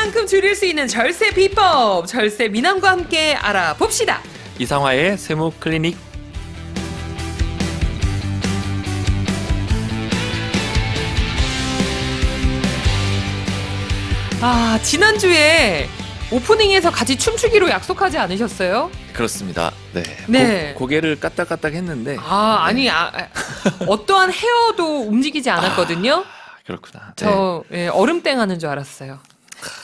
절세만큼 줄일 수 있는 절세 비법 절세 미남과 함께 알아봅시다. 이상화의 세무 클리닉 아 지난주에 오프닝에서 같이 춤추기로 약속하지 않으셨어요? 그렇습니다. 네. 네. 고, 개를 까딱까딱 했는데. 아, 아니, 네. 아, 아, 어떠한 헤어도 움직이지 않았거든요? 아, 그렇구나. 저 네. 예, 얼음땡 하는 줄 알았어요.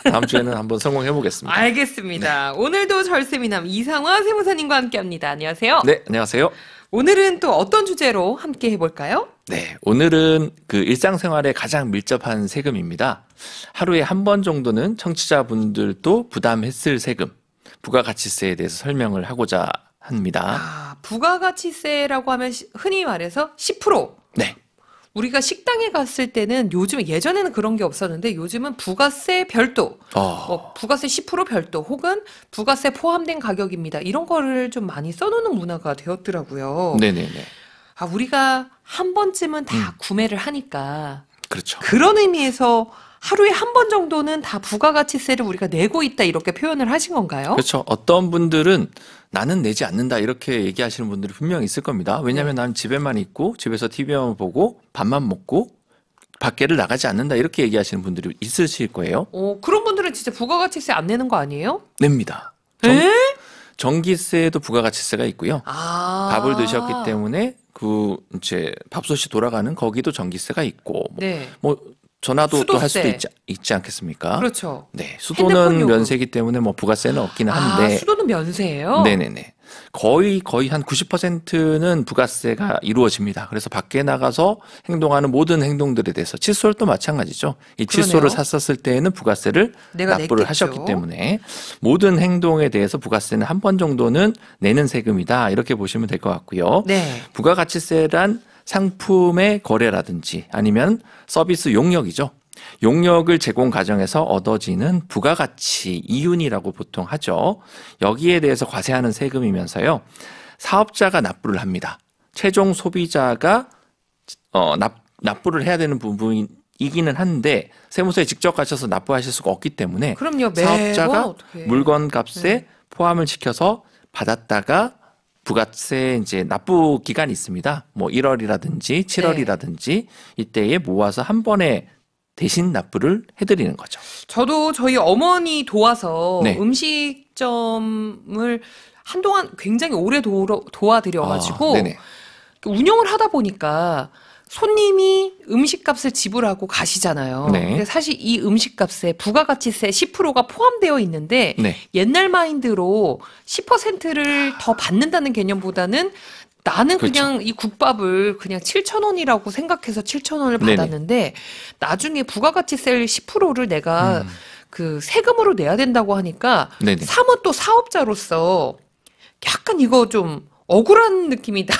다음 주에는 한번 성공해 보겠습니다. 알겠습니다. 네. 오늘도 절세미남 이상화 세무사님과 함께합니다. 안녕하세요. 네, 안녕하세요. 오늘은 또 어떤 주제로 함께 해볼까요? 네, 오늘은 그 일상생활에 가장 밀접한 세금입니다. 하루에 한 번 정도는 청취자분들도 부담했을 세금, 부가가치세에 대해서 설명을 하고자 합니다. 아, 부가가치세라고 하면 흔히 말해서 10%. 네. 우리가 식당에 갔을 때는 요즘 예전에는 그런 게 없었는데 요즘은 부가세 별도, 어. 뭐 부가세 10% 별도 혹은 부가세 포함된 가격입니다. 이런 거를 좀 많이 써놓는 문화가 되었더라고요. 네네네. 아 우리가 한 번쯤은 다 음. 구매를 하니까 그렇죠. 그런 의미에서 하루에 한 번 정도는 다 부가가치세를 우리가 내고 있다 이렇게 표현을 하신 건가요? 그렇죠. 어떤 분들은 나는 내지 않는다 이렇게 얘기하시는 분들이 분명히 있을 겁니다. 왜냐하면 네. 집에만 있고 집에서 TV만 보고 밥만 먹고 밖에를 나가지 않는다 이렇게 얘기하시는 분들이 있으실 거예요. 어, 그런 분들은 진짜 부가가치세 안 내는 거 아니에요? 냅니다. 정, 전기세에도 부가가치세가 있고요. 아~ 밥을 드셨기 때문에 그 이제 밥솥이 돌아가는 거기도 전기세가 있고 뭐, 네. 뭐 전화도 또 할 수도 있지, 있지, 않겠습니까? 그렇죠. 네, 수도는 면세기 때문에 뭐 부가세는 없기는 아, 한데. 아, 수도는 면세예요? 네네네. 거의 거의 한 90%는 부가세가 이루어집니다. 그래서 밖에 나가서 행동하는 모든 행동들에 대해서 칫솔도 마찬가지죠. 이 칫솔을 그러네요. 샀었을 때에는 부가세를 납부를 냈겠죠. 하셨기 때문에 모든 행동에 대해서 부가세는 한 번 정도는 내는 세금이다 이렇게 보시면 될 것 같고요. 네. 부가가치세란 상품의 거래라든지 아니면 서비스 용역이죠. 용역을 제공 과정에서 얻어지는 부가가치 이윤이라고 보통 하죠. 여기에 대해서 과세하는 세금이면서요. 사업자가 납부를 합니다. 최종 소비자가 어, 납, 납부를 해야 되는 부분이 이기는 한데 세무서에 직접 가셔서 납부하실 수가 없기 때문에 그럼요, 사업자가 물건 값에 네. 포함을 시켜서 받았다가 부가세 이제 납부 기간이 있습니다. 뭐 1월이라든지 7월이라든지 네. 이때에 모아서 한 번에 대신 납부를 해드리는 거죠. 저도 저희 어머니 도와서 네. 음식점을 한동안 굉장히 오래 도 도와드려가지고 아, 운영을 하다 보니까 손님이 음식값을 지불하고 가시잖아요. 네. 근데 사실 이 음식값에 부가가치세 10%가 포함되어 있는데 네. 옛날 마인드로 10%를 더 받는다는 개념보다는 나는 그렇죠. 그냥 그렇죠. 이 국밥을 그냥 7 0 0 0 원이라고 생각해서 7 0 0 0 원을 받았는데 네네. 나중에 부가가치세 10%를 내가 음. 그 세금으로 내야 된다고 하니까 네네. 사뭇 또 사업자로서 약간 이거 좀 억울한 느낌이 나,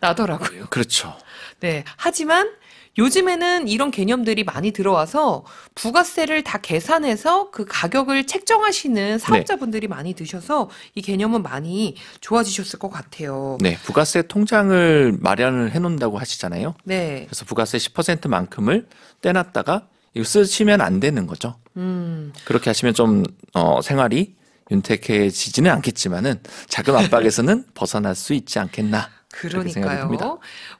나더라고요. 그렇죠. 네. 하지만 요즘에는 이런 개념들이 많이 들어와서 부가세를 다 계산해서 그 가격을 책정하시는 네. 사업자분들이 네. 많이 드셔서 이 개념은 많이 좋아지셨을 것 같아요. 네, 부가세 통장을 마련을 해놓는다고 하시잖아요. 네. 그래서 부가세 10%만큼을 떼놨다가 이거 쓰시면 안 되는 거죠. 음. 그렇게 하시면 좀 어, 생활이 윤택해지지는 않겠지만은 자금 압박에서는 벗어날 수 있지 않겠나. 그러니까요.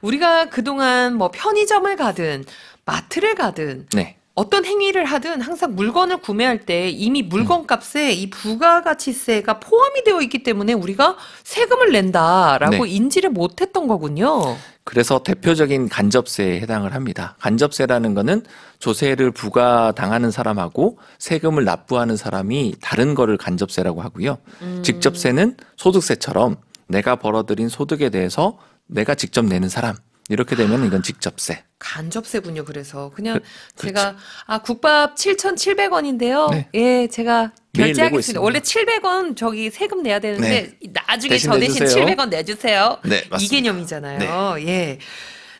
우리가 그동안 뭐 편의점을 가든 마트를 가든 네. 어떤 행위를 하든 항상 물건을 구매할 때 이미 물건값에 음. 이 부가가치세가 포함이 되어 있기 때문에 우리가 세금을 낸다라고 네. 인지를 못했던 거군요. 그래서 대표적인 간접세에 해당을 합니다. 간접세라는 거는 조세를 부과당하는 사람하고 세금을 납부하는 사람이 다른 거를 간접세라고 하고요. 음. 직접세는 소득세처럼 내가 벌어들인 소득에 대해서 내가 직접 내는 사람 이렇게 되면 이건 직접세. 간접세군요. 그래서 그냥 그, 제가 그렇죠. 아 국밥 7,700원인데요. 네. 예, 제가 결제하겠습니다. 원래 700원 저기 세금 내야 되는데 네. 나중에 대신 저 대신 내주세요. 700원 내주세요. 네, 맞습니다. 이 개념이잖아요. 네. 예.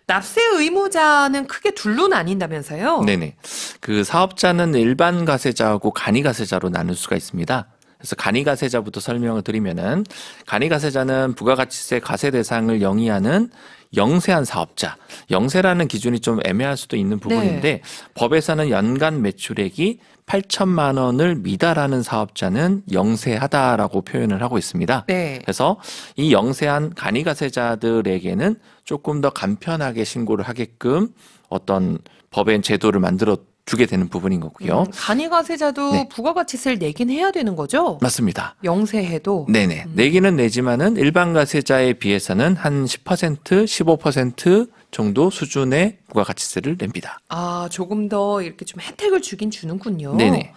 납세 의무자는 크게 둘로 나뉜다면서요? 네네. 그 사업자는 일반 과세자하고 간이 과세자로 나눌 수가 있습니다. 그래서 간이가세자부터 설명을 드리면은 간이가세자는 부가가치세 과세 대상을 영위하는 영세한 사업자. 영세라는 기준이 좀 애매할 수도 있는 네. 부분인데 네. 법에서는 연간 매출액이 8천만 원을 미달하는 사업자는 영세하다라고 표현을 하고 있습니다. 네. 그래서 이 영세한 간이가세자들에게는 조금 더 간편하게 신고를 하게끔 어떤 법의 제도를 만들어 주게 되는 부분인 거고요. 음, 간이가 세자도 네. 부가가치세를 내긴 해야 되는 거죠? 맞습니다. 영세해도? 네네. 음. 내기는 내지만은 일반가세자에 비해서는 한 10%, 15% 정도 수준의 부가가치세를 냅니다. 아, 조금 더 이렇게 좀 혜택을 주긴 주는군요. 네네.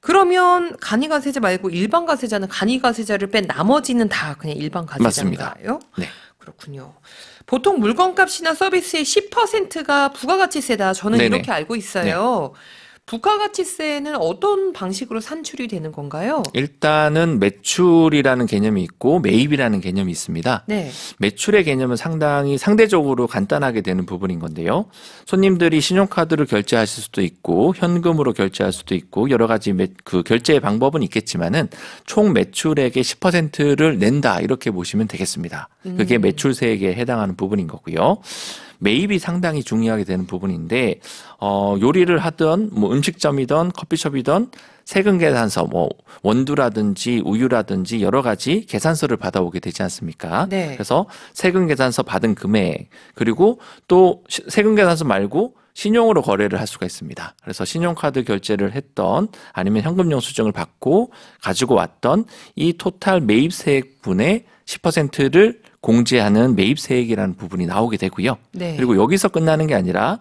그러면 간이가세자 말고 일반가세자는 간이가세자를 뺀 나머지는 다 그냥 일반가세자인가요? 맞습니다. 네. 그렇군요. 보통 물건값이나 서비스의 10%가 부가가치세다. 저는 네네. 이렇게 알고 있어요. 네. 부가가치세는 어떤 방식으로 산출이 되는 건가요? 일단은 매출이라는 개념이 있고 매입이라는 개념이 있습니다. 네. 매출의 개념은 상당히 상대적으로 간단하게 되는 부분인 건데요. 손님들이 신용카드로 결제하실 수도 있고 현금으로 결제할 수도 있고 여러 가지 매, 그 결제의 방법은 있겠지만은 총 매출액의 10%를 낸다 이렇게 보시면 되겠습니다. 그게 음. 매출세액에 해당하는 부분인 거고요. 매입이 상당히 중요하게 되는 부분인데 어, 요리를 하든뭐음식점이든커피숍이든 세금 계산서 뭐 원두라든지 우유라든지 여러 가지 계산서를 받아오게 되지 않습니까? 네. 그래서 세금 계산서 받은 금액 그리고 또 세금 계산서 말고 신용으로 거래를 할 수가 있습니다. 그래서 신용카드 결제를 했던 아니면 현금영 수증을 받고 가지고 왔던 이 토탈 매입세액분의 10%를 공제하는 매입 세액이라는 부분이 나오게 되고요. 네. 그리고 여기서 끝나는 게 아니라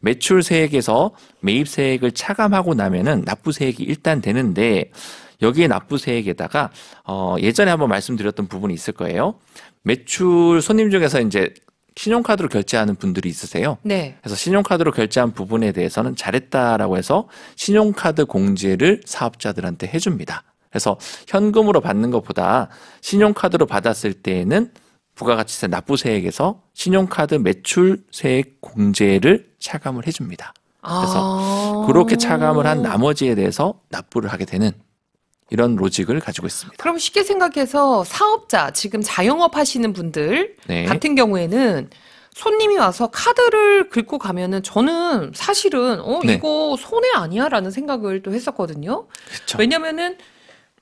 매출 세액에서 매입 세액을 차감하고 나면은 납부 세액이 일단 되는데 여기에 납부 세액에다가 어 예전에 한번 말씀드렸던 부분이 있을 거예요. 매출 손님 중에서 이제 신용카드로 결제하는 분들이 있으세요. 네. 그래서 신용카드로 결제한 부분에 대해서는 잘했다라고 해서 신용카드 공제를 사업자들한테 해줍니다. 그래서 현금으로 받는 것보다 신용카드로 받았을 때에는 부가가치세 납부세액에서 신용카드 매출세액 공제를 차감을 해줍니다. 그래서 아~ 그렇게 차감을 한 나머지에 대해서 납부를 하게 되는 이런 로직을 가지고 있습니다. 그럼 쉽게 생각해서 사업자, 지금 자영업 하시는 분들 네. 같은 경우에는 손님이 와서 카드를 긁고 가면은 저는 사실은 어 네. 이거 손해 아니야라는 생각을 또 했었거든요. 그쵸. 왜냐면은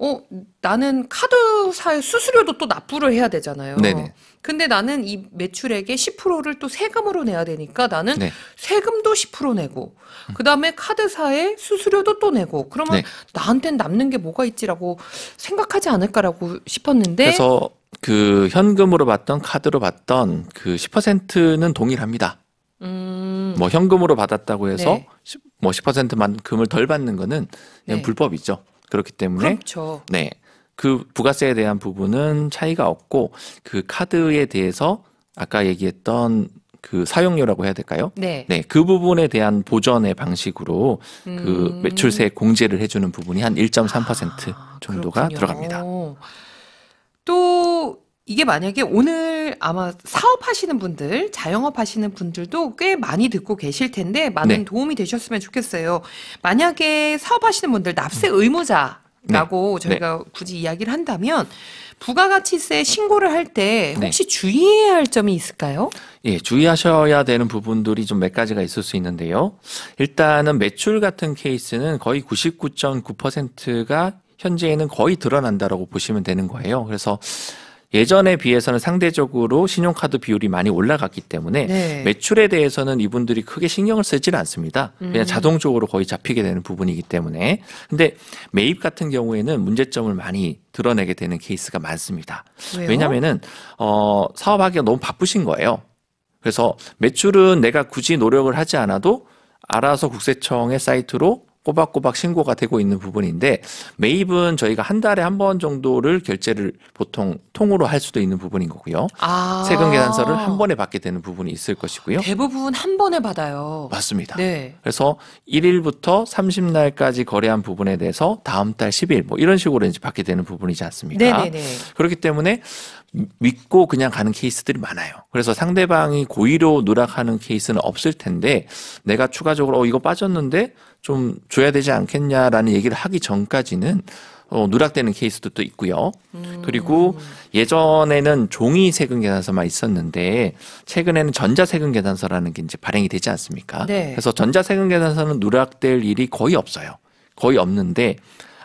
어, 나는 카드사의 수수료도 또 납부를 해야 되잖아요. 네네. 근데 나는 이 매출액의 10%를 또 세금으로 내야 되니까 나는 네. 세금도 10% 내고, 그 다음에 카드사의 수수료도 또 내고, 그러면 네. 나한텐 남는 게 뭐가 있지라고 생각하지 않을까라고 싶었는데. 그래서 그 현금으로 받던 카드로 받던 그 10%는 동일합니다. 음... 뭐 현금으로 받았다고 해서 네. 뭐 10%만큼을 덜 받는 거는 네. 불법이죠. 그렇기 때문에 그렇죠. 네. 그 부가세에 대한 부분은 차이가 없고 그 카드에 대해서 아까 얘기했던 그 사용료라고 해야 될까요? 네. 네. 그 부분에 대한 보전의 방식으로 그 음. 그 매출세 공제를 해주는 부분이 한 1.3% 아, 정도가 그렇군요. 들어갑니다. 또 이게 만약에 오늘 아마 사업하시는 분들, 자영업 하시는 분들도 꽤 많이 듣고 계실 텐데 많은 네. 도움이 되셨으면 좋겠어요. 만약에 사업하시는 분들 납세 음. 의무자 라고 네. 저희가 네. 굳이 이야기를 한다면 부가가치세 신고를 할때 네. 혹시 네. 주의해야 할 점이 있을까요? 예, 주의하셔야 되는 부분들이 좀 몇 가지가 있을 수 있는데요. 일단은 매출 같은 케이스는 거의 99.9%가 현재에는 거의 드러난다라고 보시면 되는 거예요. 그래서 예전에 비해서는 상대적으로 신용카드 비율이 많이 올라갔기 때문에 네. 매출에 대해서는 이분들이 크게 신경을 쓰질 않습니다. 음. 그냥 자동적으로 거의 잡히게 되는 부분이기 때문에. 근데 매입 같은 경우에는 문제점을 많이 드러내게 되는 케이스가 많습니다. 왜요? 왜냐면은 어 사업하기가 너무 바쁘신 거예요. 그래서 매출은 내가 굳이 노력을 하지 않아도 알아서 국세청의 사이트로 꼬박꼬박 신고가 되고 있는 부분인데 매입은 저희가 한 달에 한 번 정도를 결제를 보통 통으로 할 수도 있는 부분인 거고요. 아~ 세금 계산서를 한 번에 받게 되는 부분이 있을 것이고요. 대부분 한 번에 받아요. 맞습니다. 네. 그래서 1일부터 30날까지 거래한 부분에 대해서 다음 달 10일 뭐 이런 식으로 이제 받게 되는 부분이지 않습니까? 네네네. 그렇기 때문에 믿고 그냥 가는 케이스들이 많아요. 그래서 상대방이 고의로 누락하는 케이스는 없을 텐데 내가 추가적으로 어 이거 빠졌는데 좀 줘야 되지 않겠냐라는 얘기를 하기 전까지는 어, 누락되는 케이스도 또 있고요. 음. 그리고 예전에는 종이 세금 계산서만 있었는데 최근에는 전자 세금 계산서라는 게 이제 발행이 되지 않습니까? 네. 그래서 전자 세금 계산서는 누락될 일이 거의 없어요. 거의 없는데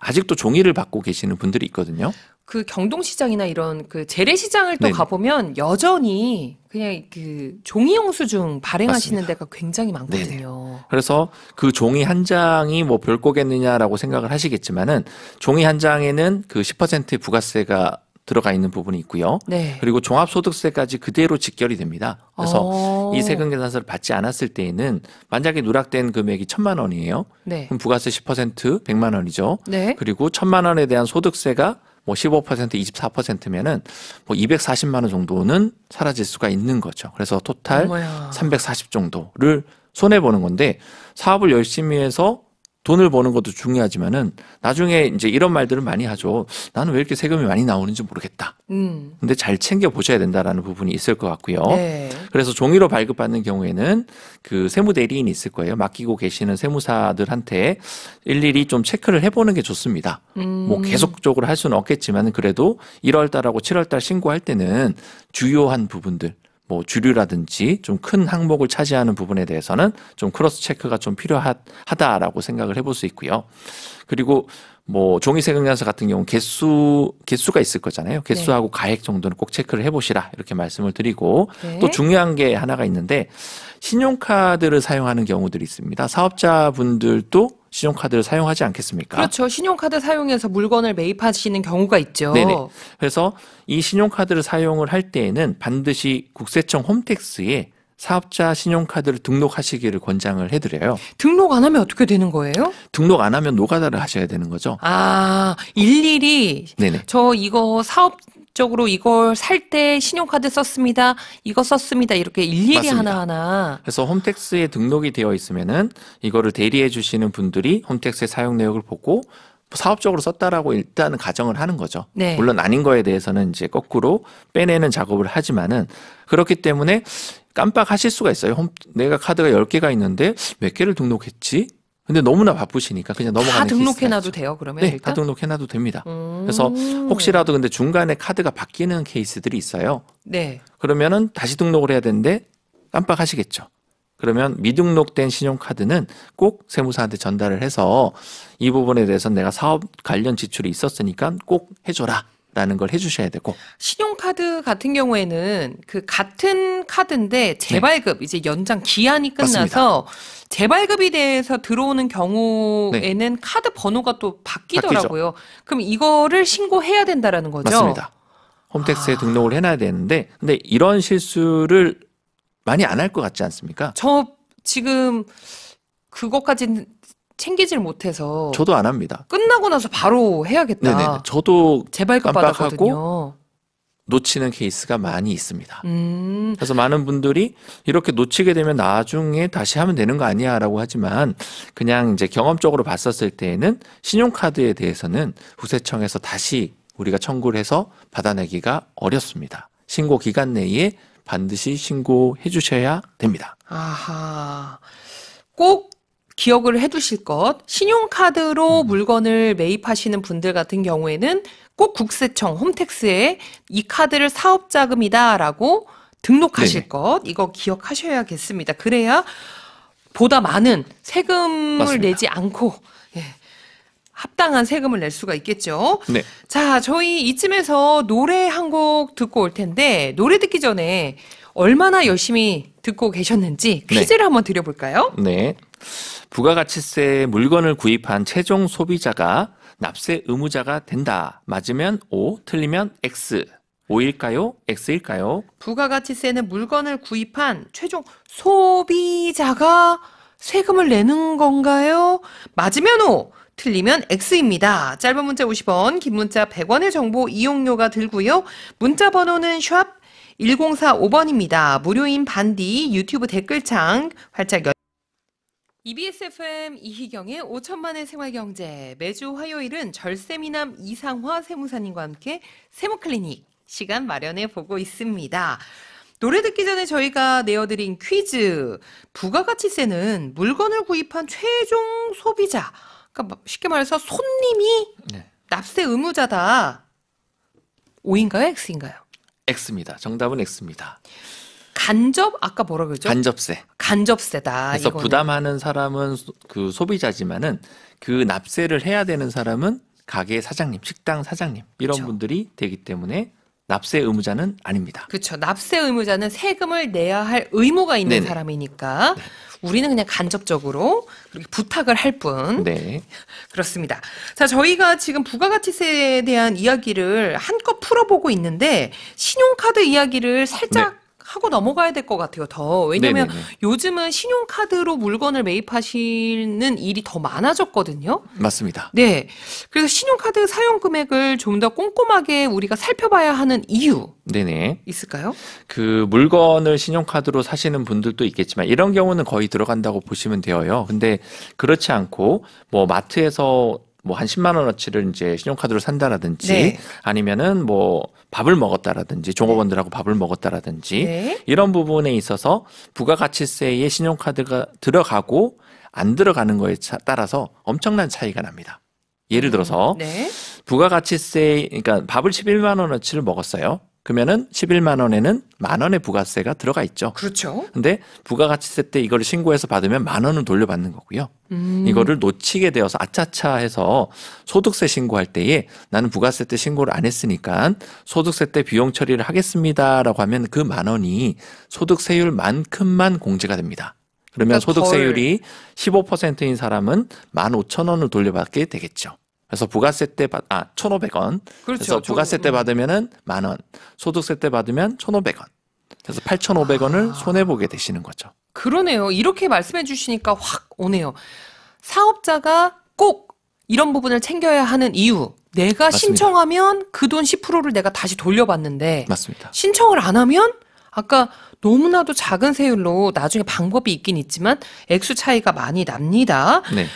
아직도 종이를 받고 계시는 분들이 있거든요. 그 경동시장이나 이런 그 재래시장을 또네 가보면 여전히 그냥 그 종이 영수증 발행하시는 맞습니다. 데가 굉장히 많거든요. 네 그래서 그 종이 한 장이 뭐 별거겠느냐라고 생각을 하시겠지만은 종이 한 장에는 그 10%의 부가세가 들어가 있는 부분이 있고요. 네. 그리고 종합소득세까지 그대로 직결이 됩니다. 그래서 어. 이 세금 계산서를 받지 않았을 때에는 만약에 누락된 금액이 천만 원이에요. 네. 그럼 부가세 10% 100만 원이죠. 네. 그리고 천만 원에 대한 소득세가 뭐 15% 24%면은 뭐 240만 뭐 원 정도는 사라질 수가 있는 거죠. 그래서 토탈 어머야. 340 정도를 손해 보는 건데 사업을 열심히 해서 돈을 버는 것도 중요하지만은 나중에 이제 이런 말들을 많이 하죠. 나는 왜 이렇게 세금이 많이 나오는지 모르겠다. 음. 근데 잘 챙겨 보셔야 된다라는 부분이 있을 것 같고요. 네. 그래서 종이로 발급받는 경우에는 그 세무 대리인이 있을 거예요. 맡기고 계시는 세무사들한테 일일이 좀 체크를 해보는 게 좋습니다. 음. 뭐 계속적으로 할 수는 없겠지만 그래도 1월달하고 7월달 신고할 때는 주요한 부분들 뭐 주류라든지 좀 큰 항목을 차지하는 부분에 대해서는 좀 크로스 체크가 좀 필요하다라고 생각을 해볼 수 있고요. 그리고 뭐 종이 세금연서 같은 경우 개수 개수가 있을 거잖아요. 네. 개수하고 네. 가액 정도는 꼭 체크를 해보시라 이렇게 말씀을 드리고 네. 또 중요한 게 하나가 있는데 신용카드를 사용하는 경우들이 있습니다. 사업자분들도 신용카드를 사용하지 않겠습니까? 그렇죠. 신용카드 사용해서 물건을 매입하시는 경우가 있죠. 네 그래서 이 신용카드를 사용을 할 때에는 반드시 국세청 홈택스에 사업자 신용카드를 등록하시기를 권장을 해드려요. 등록 안 하면 어떻게 되는 거예요? 등록 안 하면 노가다를 하셔야 되는 거죠. 아, 일일이 네네. 저 이거 사업 적으로 이걸 살 때 신용카드 썼습니다. 이거 썼습니다. 이렇게 일일이 하나하나. 그래서 홈택스에 등록이 되어 있으면은 이거를 대리해 주시는 분들이 홈택스의 사용 내역을 보고 사업적으로 썼다라고 일단은 가정을 하는 거죠. 네. 물론 아닌 거에 대해서는 이제 거꾸로 빼내는 작업을 하지만은 그렇기 때문에 깜빡하실 수가 있어요. 내가 카드가 열개가 있는데 몇 개를 등록했지? 근데 너무나 바쁘시니까 그냥 넘어가는 다 등록해놔도 돼요 그러면 네, 일단? 다 등록해놔도 됩니다. 음 그래서 혹시라도 근데 중간에 카드가 바뀌는 케이스들이 있어요. 네. 그러면은 다시 등록을 해야 되는데 깜빡하시겠죠. 그러면 미등록된 신용카드는 꼭 세무사한테 전달을 해서 이 부분에 대해서 내가 사업 관련 지출이 있었으니까 꼭 해줘라. 라는 걸 해주셔야 되고 신용카드 같은 경우에는 그 같은 카드인데 재발급 네. 이제 연장 기한이 끝나서 맞습니다. 재발급이 돼서 들어오는 경우에는 네. 카드 번호가 또 바뀌더라고요. 바뀌죠. 그럼 이거를 신고해야 된다라는 거죠. 맞습니다. 홈택스에 아... 등록을 해놔야 되는데 근데 이런 실수를 많이 안 할 것 같지 않습니까? 저 지금 그것까지는 챙기질 못해서 저도 안 합니다. 끝나고 나서 바로 해야겠다. 네네. 저도 제발 깜빡하고 놓치는 케이스가 많이 있습니다. 음. 그래서 많은 분들이 이렇게 놓치게 되면 나중에 다시 하면 되는 거 아니야라고 하지만 그냥 이제 경험적으로 봤었을 때에는 신용카드에 대해서는 후세청에서 다시 우리가 청구를 해서 받아내기가 어렵습니다. 신고 기간 내에 반드시 신고해 주셔야 됩니다. 아하. 꼭 기억을 해두실 것. 신용카드로 음. 물건을 매입하시는 분들 같은 경우에는 꼭 국세청 홈택스에 이 카드를 사업자금이다라고 등록하실 네것 이거 기억하셔야겠습니다. 그래야 보다 많은 세금을 맞습니다. 내지 않고 예, 합당한 세금을 낼 수가 있겠죠. 네. 자, 저희 이쯤에서 노래 한 곡 듣고 올 텐데 노래 듣기 전에 얼마나 열심히 듣고 계셨는지 네. 퀴즈를 네. 한번 드려볼까요? 네. 부가가치세 물건을 구입한 최종 소비자가 납세 의무자가 된다. 맞으면 O, 틀리면 X. O일까요? X일까요? 부가가치세는 물건을 구입한 최종 소비자가 세금을 내는 건가요? 맞으면 O, 틀리면 X입니다. 짧은 문자 50원, 긴 문자 100원의 정보 이용료가 들고요. 문자 번호는 샵 1045번입니다. 무료인 반디 유튜브 댓글창 활짝 열 EBS FM 이희경의 5천만의 생활경제 매주 화요일은 절세미남 이상화 세무사님과 함께 세무클리닉 시간 마련해 보고 있습니다. 노래 듣기 전에 저희가 내어드린 퀴즈 부가가치세는 물건을 구입한 최종 소비자 그러니까 뭐 쉽게 말해서 손님이 네. 납세 의무자다. O인가요 X인가요? X입니다. 정답은 X입니다. 간접 아까 뭐라 그랬죠 간접세. 간접세다. 그래서 이거는. 부담하는 사람은 소, 그 소비자지만은 그 납세를 해야 되는 사람은 가게 사장님, 식당 사장님 이런 그쵸. 분들이 되기 때문에 납세 의무자는 아닙니다. 그렇죠. 납세 의무자는 세금을 내야 할 의무가 있는 네네. 사람이니까 네. 우리는 그냥 간접적으로 그렇게 부탁을 할 뿐. 네. 그렇습니다. 자, 저희가 지금 부가가치세에 대한 이야기를 한껏 풀어보고 있는데 신용카드 이야기를 살짝 네. 하고 넘어가야 될 것 같아요. 더 왜냐하면 요즘은 신용카드로 물건을 매입하시는 일이 더 많아졌거든요. 맞습니다. 네, 그래서 신용카드 사용 금액을 좀 더 꼼꼼하게 우리가 살펴봐야 하는 이유 네네. 있을까요? 그 물건을 신용카드로 사시는 분들도 있겠지만 이런 경우는 거의 들어간다고 보시면 되어요. 근데 그렇지 않고 뭐 마트에서 뭐한 10만 원어치를 이제 신용카드로 산다라든지 네. 아니면은 뭐 밥을 먹었다라든지 종업원들하고 네. 밥을 먹었다라든지 네. 이런 부분에 있어서 부가가치세에 신용카드가 들어가고 안 들어가는 거에 따라서 엄청난 차이가 납니다. 예를 음, 들어서 네. 부가가치세 그러니까 밥을 11만 원어치를 먹었어요. 그러면은 11만 원에는 만 원의 부가세가 들어가 있죠. 그렇죠. 근데 부가가치세 때 이걸 신고해서 받으면 만 원은 돌려받는 거고요. 음. 이거를 놓치게 되어서 아차차 해서 소득세 신고할 때에 나는 부가세 때 신고를 안 했으니까 소득세 때 비용 처리를 하겠습니다라고 하면 그 만 원이 소득세율만큼만 공제가 됩니다. 그러면 그러니까 소득세율이 덜. 15%인 사람은 15,000원을 돌려받게 되겠죠. 그래서 부가세 때 받, 아, 1,500원. 그렇죠. 그래서 부가세 때 받으면은 만 원. 소득세 때 받으면 1,500원. 그래서 8,500원을 아... 손해보게 되시는 거죠. 그러네요. 이렇게 말씀해 주시니까 확 오네요. 사업자가 꼭 이런 부분을 챙겨야 하는 이유. 내가 맞습니다. 신청하면 그 돈 10%를 내가 다시 돌려받는데. 맞습니다. 신청을 안 하면 아까 너무나도 작은 세율로 나중에 방법이 있긴 있지만 액수 차이가 많이 납니다. 네.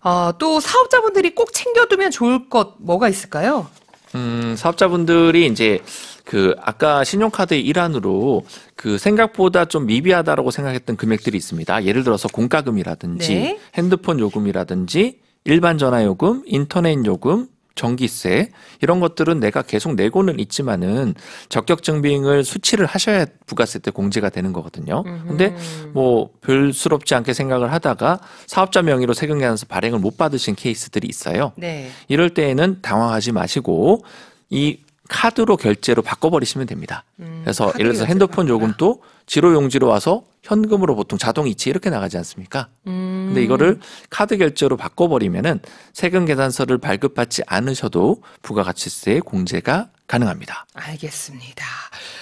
아, 또 사업자분들이 꼭 챙겨두면 좋을 것 뭐가 있을까요? 음, 사업자분들이 이제 그 아까 신용카드의 일환으로 그 생각보다 좀 미비하다라고 생각했던 금액들이 있습니다. 예를 들어서 공과금이라든지 네. 핸드폰 요금이라든지 일반 전화 요금, 인터넷 요금, 전기세 이런 것들은 내가 계속 내고는 있지만은 적격 증빙을 수치를 하셔야 부가세 때 공제가 되는 거거든요. 근데 뭐 별수롭지 않게 생각을 하다가 사업자 명의로 세금계산서 발행을 못 받으신 케이스들이 있어요. 네. 이럴 때에는 당황하지 마시고 이 카드로 결제로 바꿔버리시면 됩니다. 음, 그래서 예를 들어서 핸드폰 요금도 지로 용지로 와서 현금으로 보통 자동 이체 이렇게 나가지 않습니까? 음. 근데 이거를 카드 결제로 바꿔버리면은 세금 계산서를 발급받지 않으셔도 부가가치세 공제가 가능합니다. 알겠습니다.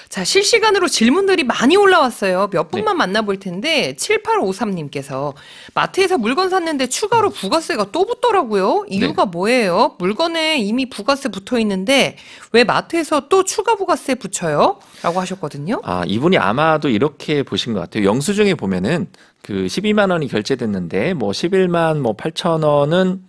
자, 실시간으로 질문들이 많이 올라왔어요. 몇 분만 네. 만나볼 텐데 7853님께서 마트에서 물건 샀는데 추가로 부가세가 또 붙더라고요. 이유가 네. 뭐예요? 물건에 이미 부가세 붙어 있는데 왜 마트에서 또 추가 부가세 붙여요? 라고 하셨거든요. 아, 이분이 아마도 이렇게 보신 것 같아요. 영수증에 보면은 그 12만 원이 결제됐는데 뭐 11만 뭐 8천 원은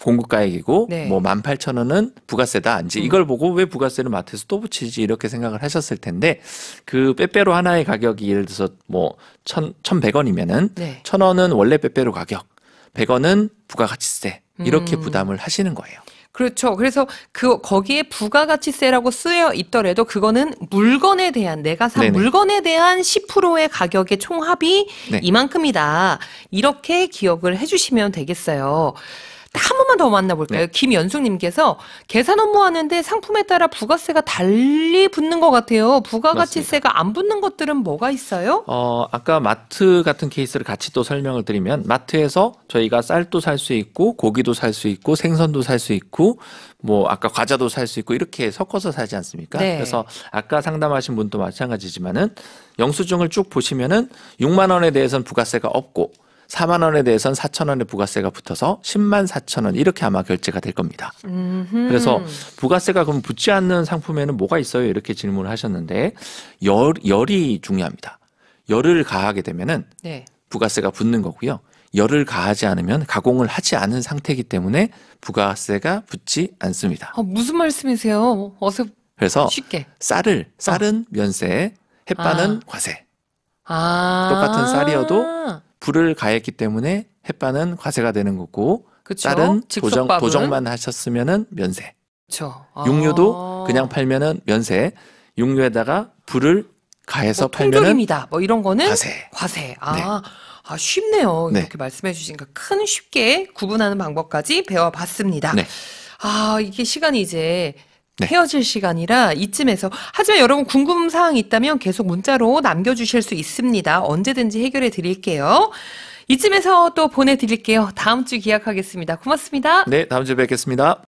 공급가액이고 네. 뭐 18,000원은 부가세다. 이제 음. 이걸 보고 왜 부가세를 마트에서 또 붙이지 이렇게 생각을 하셨을 텐데 그 빼빼로 하나의 가격이 예를 들어서 뭐1 1,100원이면은 네. 1,000원은 원래 빼빼로 가격, 100원은 부가가치세 이렇게 음. 부담을 하시는 거예요. 그렇죠. 그래서 그 거기에 부가가치세라고 쓰여 있더라도 그거는 물건에 대한 내가 산 네네. 물건에 대한 10%의 가격의 총합이 네. 이만큼이다. 이렇게 기억을 해 주시면 되겠어요. 한 번만 더 만나볼까요? 네. 김연숙님께서 계산 업무하는데 상품에 따라 부가세가 달리 붙는 것 같아요. 부가가치세가 맞습니다. 안 붙는 것들은 뭐가 있어요? 어, 아까 마트 같은 케이스를 같이 또 설명을 드리면 마트에서 저희가 쌀도 살 수 있고 고기도 살 수 있고 생선도 살 수 있고 뭐 아까 과자도 살 수 있고 이렇게 섞어서 살지 않습니까? 네. 그래서 아까 상담하신 분도 마찬가지지만은 영수증을 쭉 보시면은 6만 원에 대해서는 부가세가 없고 4만 원에 대해선 4천 원의 부가세가 붙어서 10만 4천 원 이렇게 아마 결제가 될 겁니다. 음흠. 그래서 부가세가 그럼 붙지 않는 상품에는 뭐가 있어요? 이렇게 질문을 하셨는데 열 열이 중요합니다. 열을 가하게 되면은 네. 부가세가 붙는 거고요. 열을 가하지 않으면 가공을 하지 않은 상태이기 때문에 부가세가 붙지 않습니다. 아, 무슨 말씀이세요? 어서 그래서 쉽게. 쌀을 어. 쌀은 면세, 햇반은 아. 과세. 아. 똑같은 쌀이어도 불을 가했기 때문에 햇반은 과세가 되는 거고 그쵸? 다른 도정, 도정만 하셨으면은 면세. 아. 육류도 그냥 팔면은 면세. 육류에다가 불을 가해서 뭐, 팔면은 뭐 이런 거는 과세. 과세. 아. 네. 아, 쉽네요. 네. 이렇게 네. 말씀해 주신그큰 쉽게 구분하는 방법까지 배워봤습니다. 네. 아, 이게 시간이 이제 네. 헤어질 시간이라 이쯤에서 하지만 여러분 궁금 사항이 있다면 계속 문자로 남겨주실 수 있습니다. 언제든지 해결해 드릴게요. 이쯤에서 또 보내드릴게요. 다음 주 기약하겠습니다. 고맙습니다. 네, 다음 주에 뵙겠습니다.